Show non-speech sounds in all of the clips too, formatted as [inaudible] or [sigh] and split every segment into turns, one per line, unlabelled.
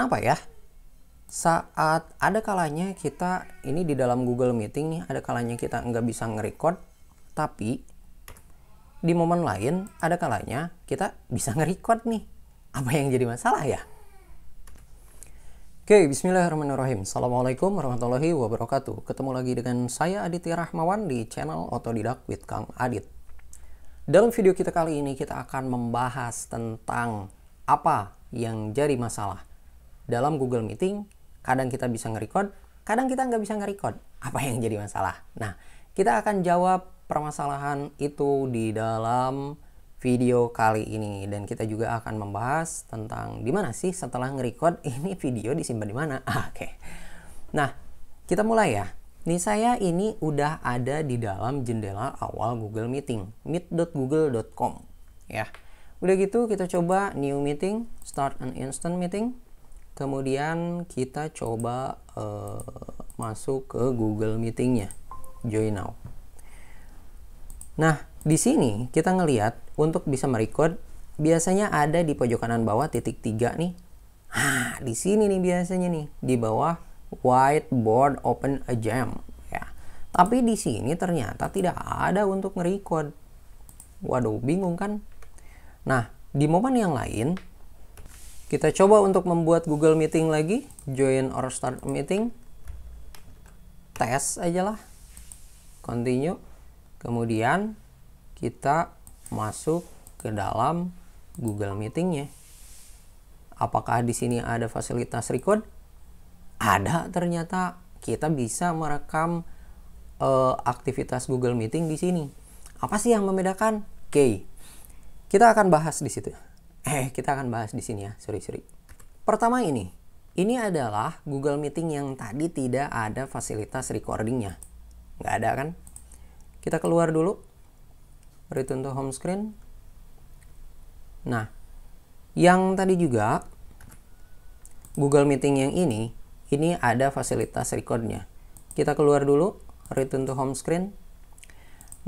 Kenapa ya? Saat ada kalanya kita ini di dalam Google Meeting nih, ada kalanya kita nggak bisa nge-record, tapi di momen lain ada kalanya kita bisa nge-record nih. Apa yang jadi masalah ya? Oke, bismillahirrahmanirrahim. Assalamualaikum warahmatullahi wabarakatuh. Ketemu lagi dengan saya Aditya Rahmawan di channel Otodidak with Kang Adit. Dalam video kita kali ini kita akan membahas tentang apa yang jadi masalah dalam Google Meeting, kadang kita bisa nge-record, kadang kita nggak bisa nge-record. Apa yang jadi masalah? Nah, kita akan jawab permasalahan itu di dalam video kali ini dan kita juga akan membahas tentang di mana sih setelah nge-record [laughs] ini video disimpan di mana. Ah, Oke. Okay. Nah, kita mulai ya. Nih saya ini udah ada di dalam jendela awal Google Meeting, meet.google.com ya. Udah gitu kita coba new meeting, start an instant meeting kemudian kita coba uh, masuk ke Google Meetingnya join now nah di sini kita ngelihat untuk bisa merecord biasanya ada di pojok kanan bawah titik tiga nih ah di sini nih biasanya nih di bawah whiteboard open a jam ya tapi di sini ternyata tidak ada untuk merecord waduh bingung kan nah di momen yang lain kita coba untuk membuat Google Meeting lagi, join or start meeting. Tes aja lah. Continue. Kemudian kita masuk ke dalam Google Meetingnya. Apakah di sini ada fasilitas record? Ada ternyata. Kita bisa merekam uh, aktivitas Google Meeting di sini. Apa sih yang membedakan? Oke, okay. kita akan bahas di situ eh kita akan bahas di sini ya sorry sorry pertama ini ini adalah Google Meeting yang tadi tidak ada fasilitas recordingnya nggak ada kan kita keluar dulu return to home screen nah yang tadi juga Google Meeting yang ini ini ada fasilitas recordnya kita keluar dulu return to home screen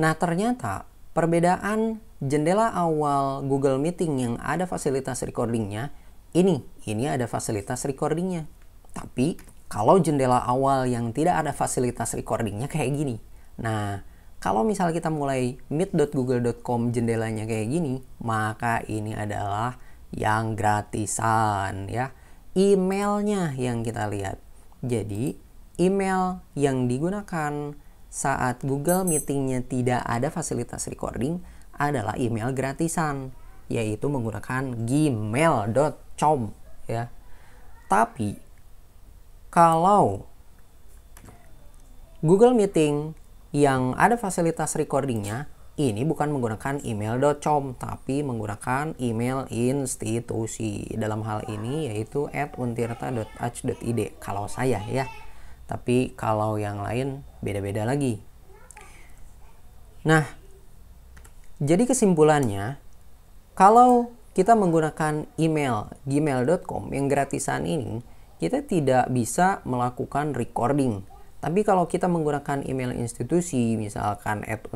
nah ternyata perbedaan jendela awal Google Meeting yang ada fasilitas recordingnya, ini, ini ada fasilitas recordingnya. Tapi kalau jendela awal yang tidak ada fasilitas recordingnya kayak gini. Nah, kalau misalnya kita mulai meet.google.com jendelanya kayak gini, maka ini adalah yang gratisan ya. Emailnya yang kita lihat. Jadi, email yang digunakan saat Google Meetingnya tidak ada fasilitas recording, adalah email gratisan, yaitu menggunakan gmail.com ya. Tapi kalau Google Meeting yang ada fasilitas recordingnya ini bukan menggunakan email.com tapi menggunakan email institusi dalam hal ini yaitu at id kalau saya ya tapi kalau yang lain beda-beda lagi nah jadi kesimpulannya, kalau kita menggunakan email gmail.com yang gratisan ini, kita tidak bisa melakukan recording. Tapi kalau kita menggunakan email institusi, misalkan at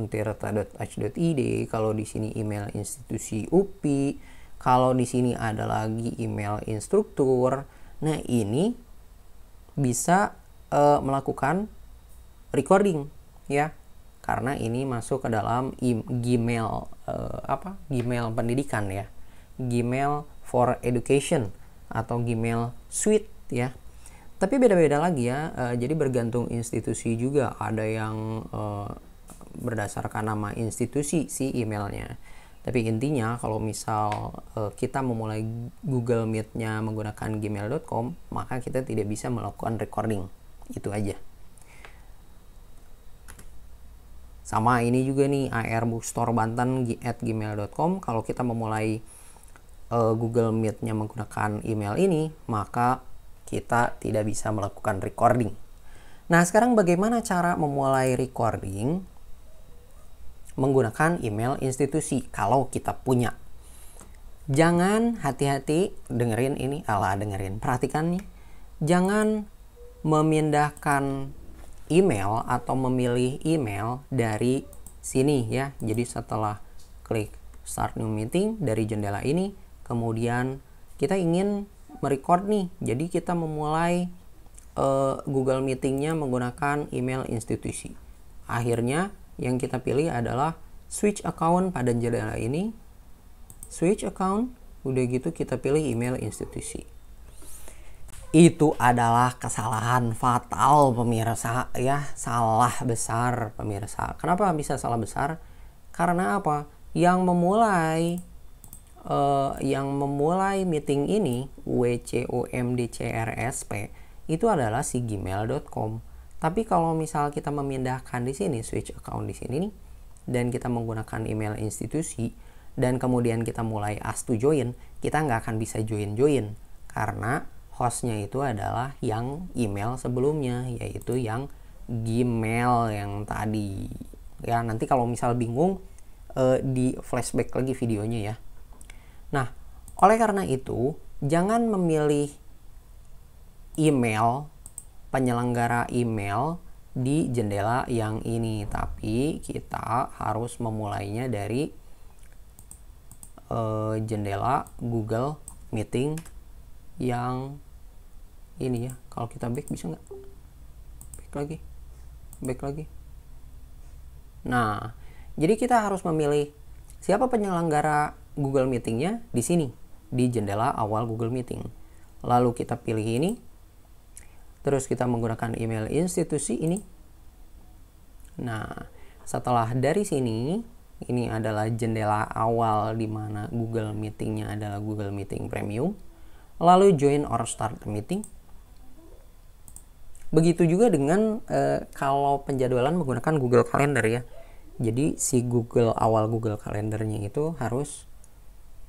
kalau di sini email institusi UPI, kalau di sini ada lagi email instruktur, nah ini bisa uh, melakukan recording, ya karena ini masuk ke dalam Gmail uh, apa Gmail pendidikan ya Gmail for education atau Gmail suite ya tapi beda-beda lagi ya uh, jadi bergantung institusi juga ada yang uh, berdasarkan nama institusi si emailnya tapi intinya kalau misal uh, kita memulai Google Meet-nya menggunakan gmail.com maka kita tidak bisa melakukan recording itu aja Sama ini juga nih ar bookstore at gmail.com Kalau kita memulai uh, Google Meet-nya menggunakan email ini, maka kita tidak bisa melakukan recording. Nah, sekarang bagaimana cara memulai recording menggunakan email institusi kalau kita punya? Jangan hati-hati dengerin ini, ala dengerin, perhatikan nih. Jangan memindahkan email atau memilih email dari sini ya. Jadi setelah klik start new meeting dari jendela ini, kemudian kita ingin merecord nih. Jadi kita memulai uh, Google Meetingnya menggunakan email institusi. Akhirnya yang kita pilih adalah switch account pada jendela ini. Switch account, udah gitu kita pilih email institusi itu adalah kesalahan fatal pemirsa ya salah besar pemirsa kenapa bisa salah besar karena apa yang memulai uh, yang memulai meeting ini WCOMDCRSP itu adalah si gmail.com tapi kalau misal kita memindahkan di sini switch account di sini nih dan kita menggunakan email institusi dan kemudian kita mulai as to join kita nggak akan bisa join join karena hostnya itu adalah yang email sebelumnya yaitu yang Gmail yang tadi ya nanti kalau misal bingung eh, di flashback lagi videonya ya nah oleh karena itu jangan memilih email penyelenggara email di jendela yang ini tapi kita harus memulainya dari eh, jendela Google Meeting yang ini ya kalau kita back bisa nggak back lagi back lagi nah jadi kita harus memilih siapa penyelenggara Google Meetingnya di sini di jendela awal Google Meeting lalu kita pilih ini terus kita menggunakan email institusi ini nah setelah dari sini ini adalah jendela awal di mana Google Meetingnya adalah Google Meeting Premium lalu join or start meeting Begitu juga dengan e, kalau penjadwalan menggunakan Google Calendar ya. Jadi si Google awal Google Kalendernya itu harus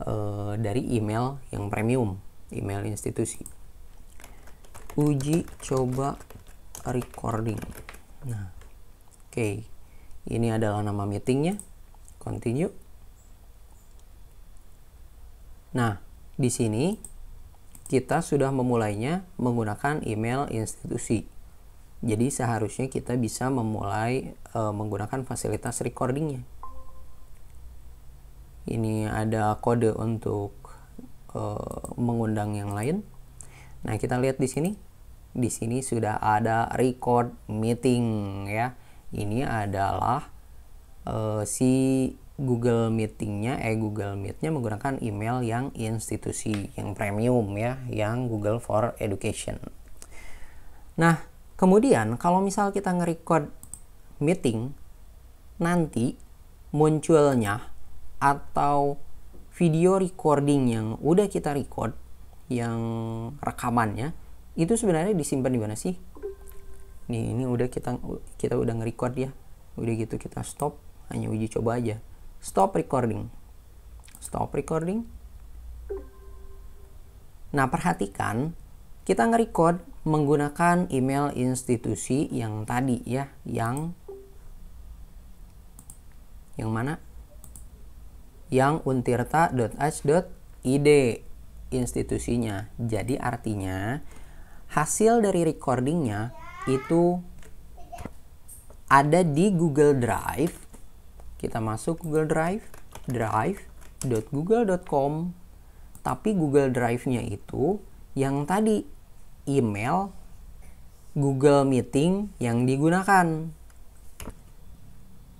e, dari email yang premium, email institusi. Uji coba recording. Nah, oke. Okay. Ini adalah nama meetingnya. Continue. Nah, di sini kita sudah memulainya menggunakan email institusi. Jadi seharusnya kita bisa memulai e, menggunakan fasilitas recordingnya. Ini ada kode untuk e, mengundang yang lain. Nah kita lihat di sini, di sini sudah ada record meeting ya. Ini adalah e, si Google Meetingnya, eh Google Meetnya menggunakan email yang institusi, yang premium ya, yang Google for Education. Nah, Kemudian kalau misal kita nge-record meeting, nanti munculnya atau video recording yang udah kita record, yang rekamannya, itu sebenarnya disimpan di mana sih? Nih, ini udah kita kita udah nge-record ya. Udah gitu kita stop, hanya uji coba aja. Stop recording. Stop recording. Nah, perhatikan kita nge-record menggunakan email institusi yang tadi ya, yang yang mana? Yang untirta.h.id institusinya. Jadi artinya hasil dari recordingnya itu ada di Google Drive. Kita masuk Google Drive, drive.google.com. Tapi Google Drive-nya itu yang tadi email Google Meeting yang digunakan.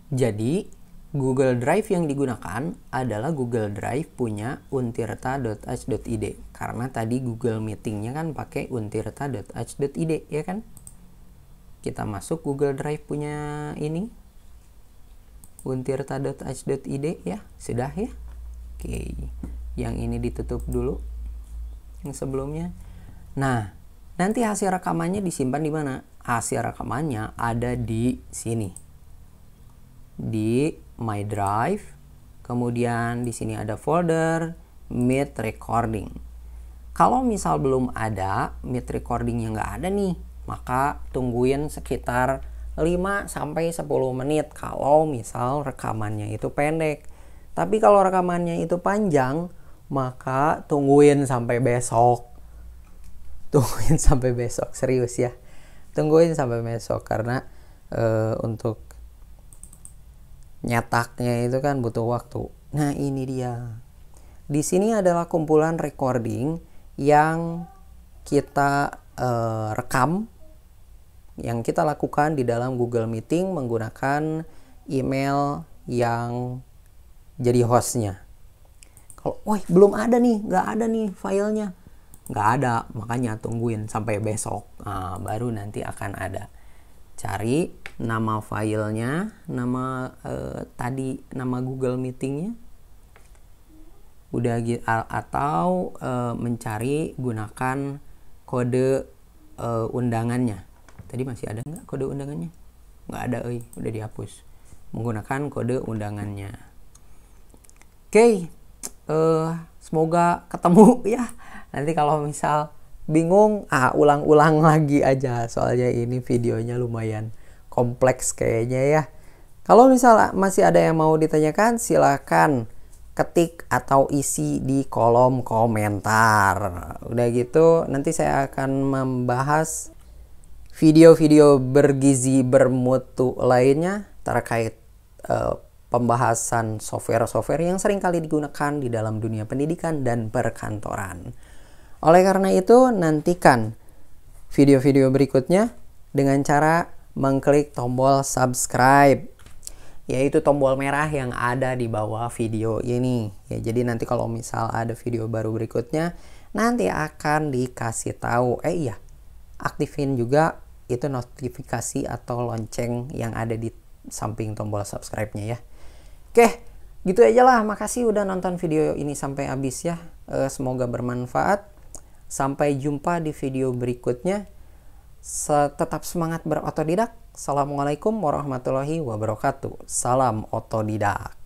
Jadi, Google Drive yang digunakan adalah Google Drive punya untirta.h.id karena tadi Google Meetingnya kan pakai untirta.h.id ya kan? Kita masuk Google Drive punya ini untirta.h.id ya, sudah ya. Oke, yang ini ditutup dulu yang sebelumnya. Nah, Nanti hasil rekamannya disimpan di mana? Hasil rekamannya ada di sini. Di My Drive, kemudian di sini ada folder Meet Recording. Kalau misal belum ada, Meet Recording yang nggak ada nih, maka tungguin sekitar 5 sampai 10 menit kalau misal rekamannya itu pendek. Tapi kalau rekamannya itu panjang, maka tungguin sampai besok tungguin [laughs] sampai besok serius ya tungguin sampai besok karena e, untuk nyetaknya itu kan butuh waktu nah ini dia di sini adalah kumpulan recording yang kita e, rekam yang kita lakukan di dalam Google Meeting menggunakan email yang jadi hostnya. Kalau, wah belum ada nih, nggak ada nih filenya nggak ada makanya tungguin sampai besok nah, baru nanti akan ada cari nama filenya nama eh, tadi nama Google Meetingnya udah atau eh, mencari gunakan kode eh, undangannya tadi masih ada nggak kode undangannya nggak ada eh udah dihapus menggunakan kode undangannya oke okay. Eh, semoga ketemu [laughs] ya nanti kalau misal bingung ah ulang-ulang lagi aja soalnya ini videonya lumayan kompleks kayaknya ya kalau misal masih ada yang mau ditanyakan silahkan ketik atau isi di kolom komentar. Udah gitu, nanti saya akan membahas video-video bergizi bermutu lainnya terkait uh, pembahasan software-software yang sering kali digunakan di dalam dunia pendidikan dan perkantoran. Oleh karena itu, nantikan video-video berikutnya dengan cara mengklik tombol subscribe yaitu tombol merah yang ada di bawah video ini ya jadi nanti kalau misal ada video baru berikutnya nanti akan dikasih tahu eh iya aktifin juga itu notifikasi atau lonceng yang ada di samping tombol subscribe-nya ya oke gitu aja lah makasih udah nonton video ini sampai habis ya eh, semoga bermanfaat Sampai jumpa di video berikutnya. Tetap semangat berotodidak. Assalamualaikum warahmatullahi wabarakatuh. Salam otodidak.